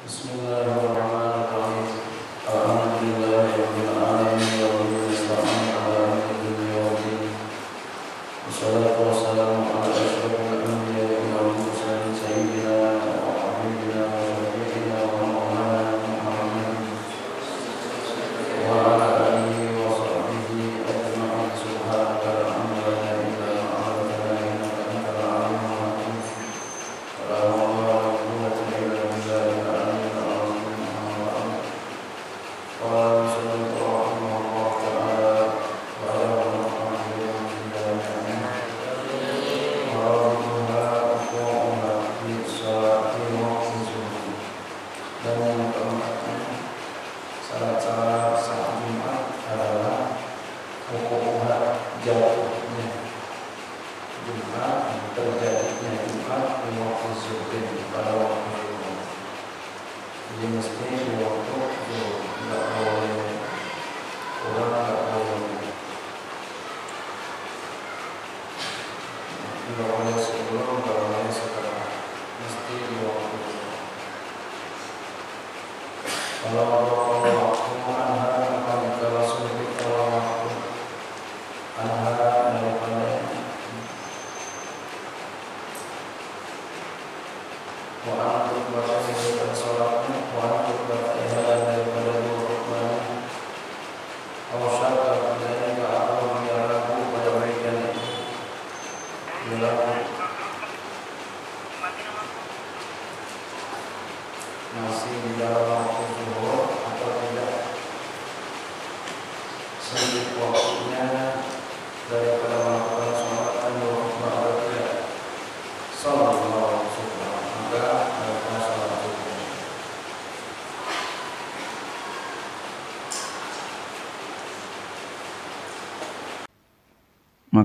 Bismillahirrahmanirrahim. Alhamdulillahirabbil alamin wa bihi nasta'in 我们比较。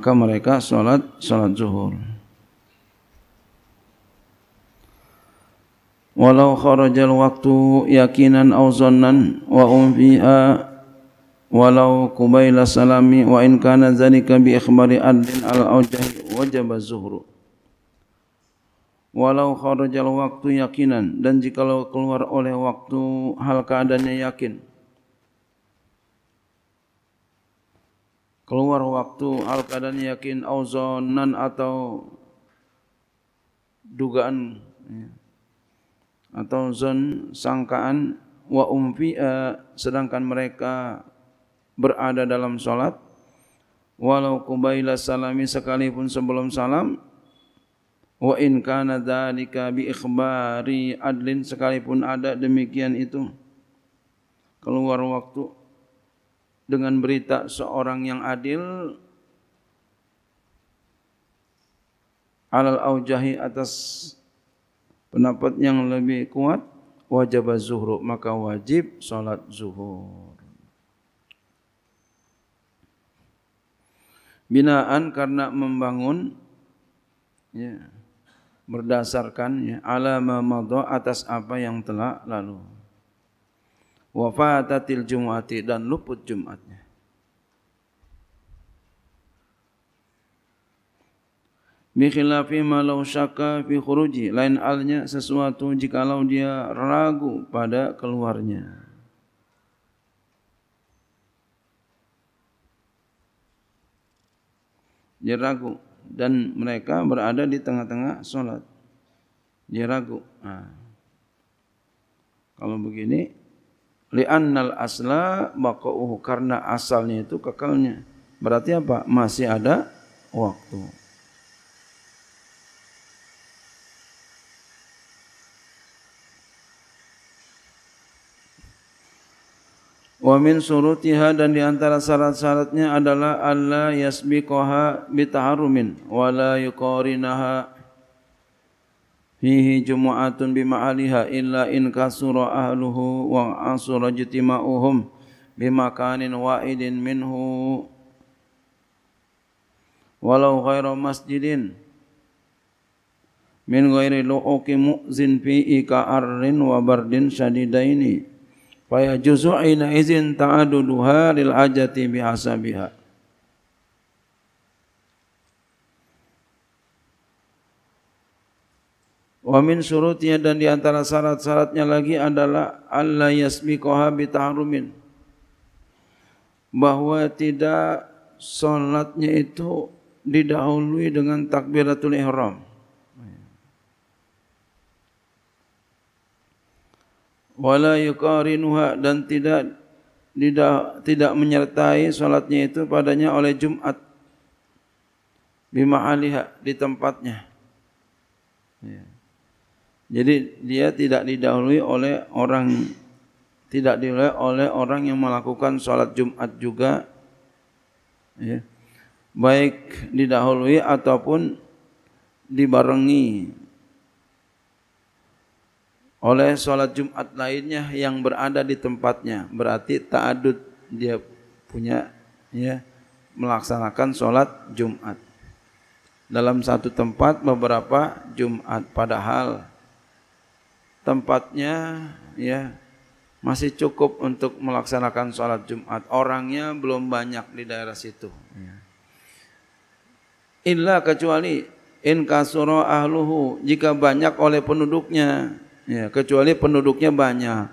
maka mereka salat salat zuhur walau kharajal waktu yakinan aw zannan wa umfiha walau kubaila salami wa in kana zanika bi ikhbari adlin al aujah wajib zuhur walau kharajal waktu yakinan dan jika keluar oleh waktu hal keadaannya yakin keluar waktu al kadan yakin auzonan atau dugaan ya. atau zon sangkaan wa umfi eh, sedangkan mereka berada dalam salat walau kubaila salami sekalipun sebelum salam wa in kana dzalika bi ikhbari adlin sekalipun ada demikian itu keluar waktu dengan berita seorang yang adil alal aujahi atas pendapat yang lebih kuat wajib zuhur maka wajib salat zuhur binaan karena membangun ya berdasarkan ya ala ma atas apa yang telah lalu wafatatil jumati dan luput jumatnya. Bikhilafi malau syaka fi khuruji Lain alnya sesuatu jikalau dia ragu pada keluarnya Dia ragu Dan mereka berada di tengah-tengah solat. Dia ragu nah. Ha. Kalau begini li'annal asla waqa'uhu karena asalnya itu kekalnya. Berarti apa? Masih ada waktu. Wa min surutiha dan di antara syarat-syaratnya adalah allah yasbiqaha bitaharumin wa la yuqarinaha fihi jumu'atun bima'aliha illa in kasura ahluhu wa asura jitima'uhum bimakanin wa'idin minhu walau ghaira masjidin min ghairi lu'uki mu'zin fi'i ka'arrin wa bardin syadidaini fayajuzu ina izin ta'aduduha lil ajati bihasabiha Wa min syurutnya dan di antara syarat-syaratnya lagi adalah Allah yasmi bi tahrumin. bahawa tidak salatnya itu didahului dengan takbiratul ihram. Wala yuqarinuha dan tidak tidak tidak menyertai salatnya itu padanya oleh Jumat bi di tempatnya. Ya. Yeah. Jadi dia tidak didahului oleh orang tidak didahului oleh orang yang melakukan sholat Jumat juga ya. Baik didahului ataupun dibarengi oleh sholat Jumat lainnya yang berada di tempatnya. Berarti ta'adud dia punya ya melaksanakan sholat Jumat dalam satu tempat beberapa Jumat padahal tempatnya ya masih cukup untuk melaksanakan sholat Jumat. Orangnya belum banyak di daerah situ. Ya. Illa kecuali in kasuro ahluhu jika banyak oleh penduduknya. Ya, kecuali penduduknya banyak.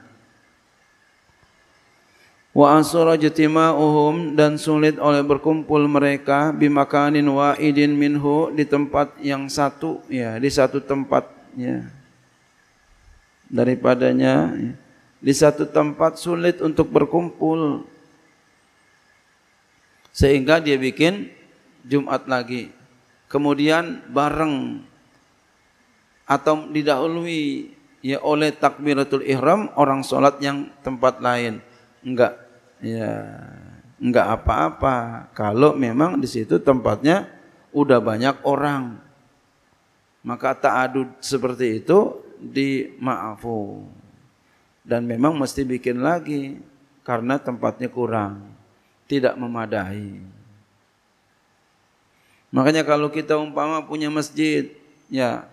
Wa asura uhum dan sulit oleh berkumpul mereka bimakanin wa'idin minhu di tempat yang satu ya di satu tempat ya daripadanya di satu tempat sulit untuk berkumpul sehingga dia bikin Jumat lagi kemudian bareng atau didahului ya oleh takbiratul ihram orang sholat yang tempat lain enggak ya enggak apa-apa kalau memang di situ tempatnya udah banyak orang maka ta'adud seperti itu di maafu Dan memang mesti bikin lagi karena tempatnya kurang, tidak memadai. Makanya kalau kita umpama punya masjid, ya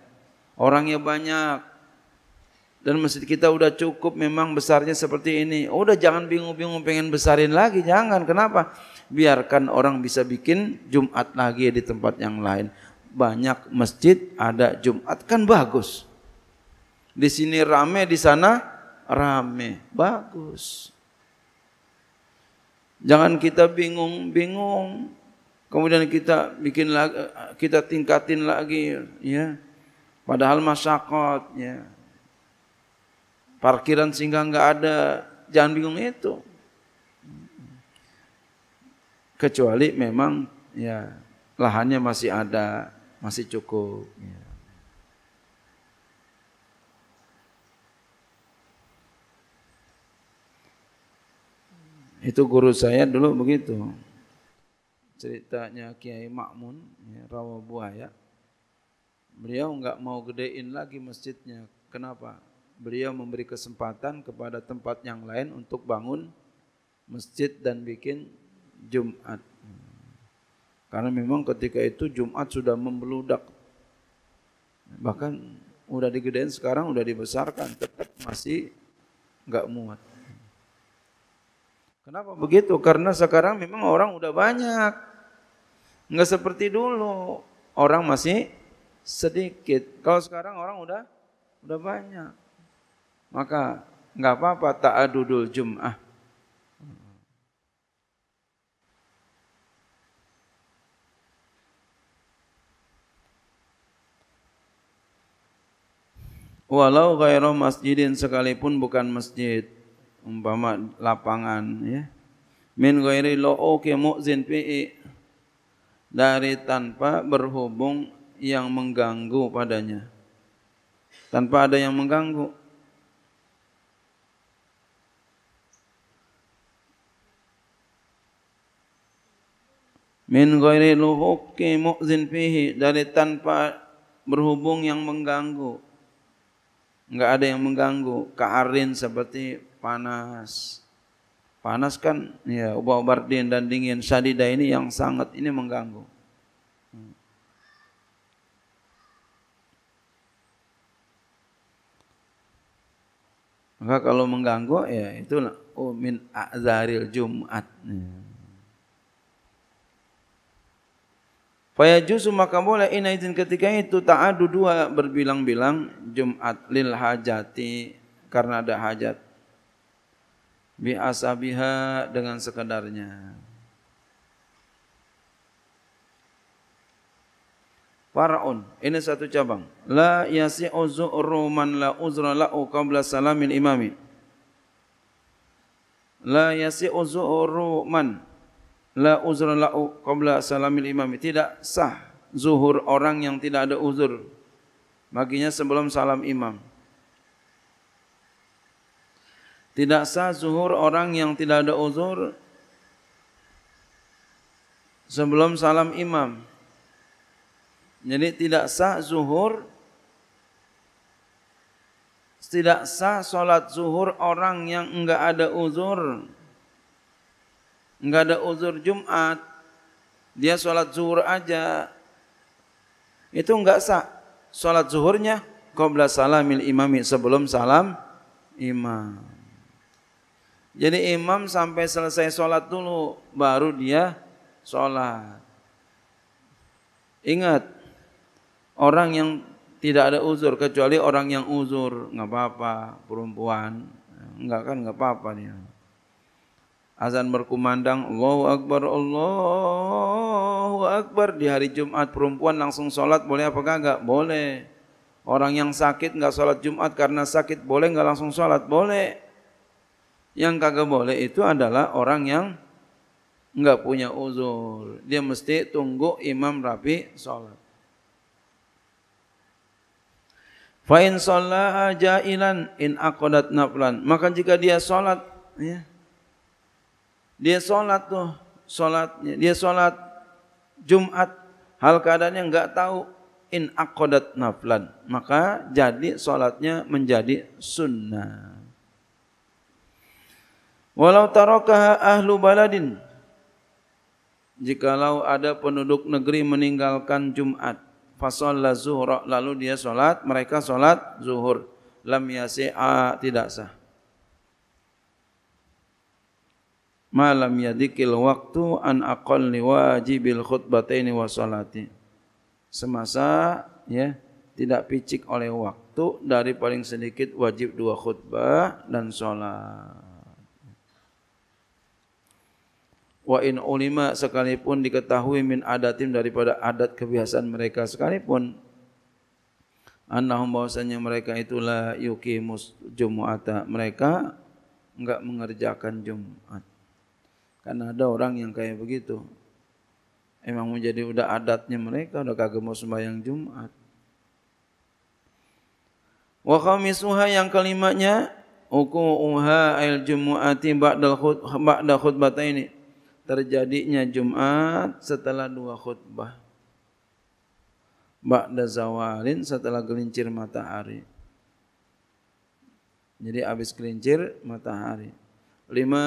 orangnya banyak dan masjid kita udah cukup memang besarnya seperti ini. udah jangan bingung-bingung pengen besarin lagi, jangan. Kenapa? Biarkan orang bisa bikin Jumat lagi di tempat yang lain. Banyak masjid ada Jumat kan bagus. Di sini rame, di sana rame. Bagus. Jangan kita bingung-bingung. Kemudian kita bikin lagi, kita tingkatin lagi, ya. Padahal masyarakat, ya. Parkiran sehingga nggak ada. Jangan bingung itu. Kecuali memang ya lahannya masih ada, masih cukup. Ya. Itu guru saya dulu begitu. Ceritanya Kiai Makmun, ya, Rawa Buaya. Beliau enggak mau gedein lagi masjidnya. Kenapa? Beliau memberi kesempatan kepada tempat yang lain untuk bangun masjid dan bikin Jumat. Karena memang ketika itu Jumat sudah membeludak. Bahkan udah digedein sekarang udah dibesarkan tetap masih enggak muat. Kenapa begitu? Karena sekarang memang orang udah banyak. Enggak seperti dulu. Orang masih sedikit. Kalau sekarang orang udah udah banyak. Maka enggak apa-apa tak ta'adudul jum'ah. Walau gairah masjidin sekalipun bukan masjid umpama lapangan ya min ghairi lo'oke mu'zin pi'i dari tanpa berhubung yang mengganggu padanya tanpa ada yang mengganggu min ghairi luhuqi mu'zin fihi dari tanpa berhubung yang mengganggu enggak ada yang mengganggu ka'arin seperti panas. Panas kan ya ubah dingin dan dingin Sadida ini yang sangat ini mengganggu. Maka kalau mengganggu ya itu oh, min azharil jumat. Faya juzu maka boleh ina izin ketika itu ta'adu dua berbilang-bilang jumat lil hajati karena ada hajat bi asabiha dengan sekedarnya. Faraun, ini satu cabang. La yasi zu'ru man la uzra la'u qabla salamil imami. La yasi zu'ru man la uzra la'u qabla salamil imami. Tidak sah zuhur orang yang tidak ada uzur. Baginya sebelum salam imam. Tidak sah zuhur orang yang tidak ada uzur sebelum salam imam. Jadi tidak sah zuhur tidak sah solat zuhur orang yang enggak ada uzur enggak ada uzur Jumat dia solat zuhur aja itu enggak sah solat zuhurnya qabla salamil imami sebelum salam imam jadi imam sampai selesai sholat dulu baru dia sholat. Ingat, orang yang tidak ada uzur kecuali orang yang uzur nggak apa-apa perempuan nggak kan nggak apa-apa dia azan berkumandang Allahu Akbar Allahu Akbar di hari Jumat perempuan langsung sholat boleh apa kagak boleh orang yang sakit nggak sholat Jumat karena sakit boleh nggak langsung sholat boleh yang kagak boleh itu adalah orang yang nggak punya uzur. Dia mesti tunggu imam rapi sholat. Fa'in sholat jailan in akodat naflan. Maka jika dia sholat, ya, dia sholat tuh, sholatnya, dia sholat Jumat, hal keadaannya nggak tahu in akodat naflan. Maka jadi sholatnya menjadi sunnah. Walau tarakah ahlu baladin Jikalau ada penduduk negeri meninggalkan Jumat Fasolla zuhra Lalu dia sholat, mereka sholat zuhur Lam yasi'a tidak sah Malam yadikil waktu an aqalli wajibil khutbataini wa sholati Semasa ya tidak picik oleh waktu dari paling sedikit wajib dua khutbah dan sholat. wa in ulima sekalipun diketahui min adatim daripada adat kebiasaan mereka sekalipun annahum bahwasanya mereka itulah mus jumu'ata mereka enggak mengerjakan Jumat karena ada orang yang kayak begitu emang menjadi udah adatnya mereka udah kagak mau sembahyang Jumat wa khamisuha yang kelimanya uha al jumu'ati ba'da khutbah ini terjadinya Jumat setelah dua khutbah. Ba'da zawalin setelah gelincir matahari. Jadi habis gelincir matahari. Lima,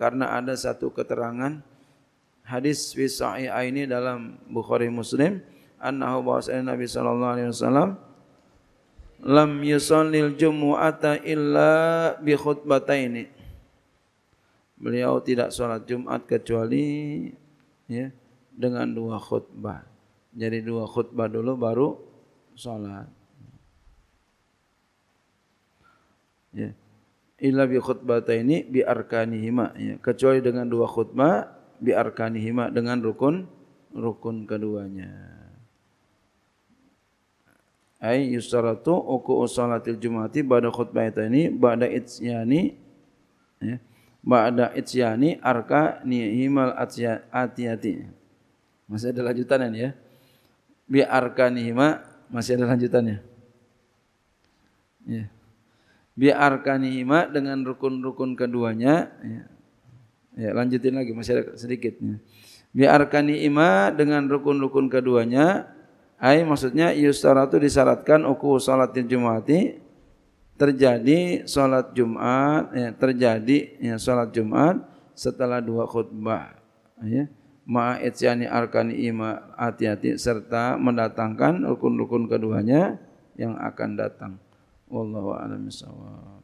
karena ada satu keterangan hadis fi ini dalam Bukhari Muslim annahu bahwasanya Nabi sallallahu alaihi wasallam lam yusallil jumu'ata illa bi khutbataini beliau tidak sholat Jumat kecuali ya, dengan dua khutbah. Jadi dua khutbah dulu baru sholat. Ya. Illa bi khutbata ini bi arkanihima. Ya. Kecuali dengan dua khutbah bi arkanihima dengan rukun rukun keduanya. Ai yusaratu uku salatil jumati pada khutbah itu ini pada itsyani ya, ba'da itsyani arka himal atiyati. Ya. Masih ada lanjutannya ya. Bi Arka hima masih ada lanjutannya. Ya. Bi hima dengan rukun-rukun keduanya ya. ya. lanjutin lagi masih ada sedikit ya. Bi ima dengan rukun-rukun keduanya Hai maksudnya yusaratu disyaratkan uku salatin jumati terjadi sholat Jumat, ya, terjadi ya, sholat Jumat setelah dua khutbah. Ya. Ma'a'isyani arkani ima hati-hati serta mendatangkan rukun-rukun keduanya yang akan datang. Wallahu a'lam bishawab.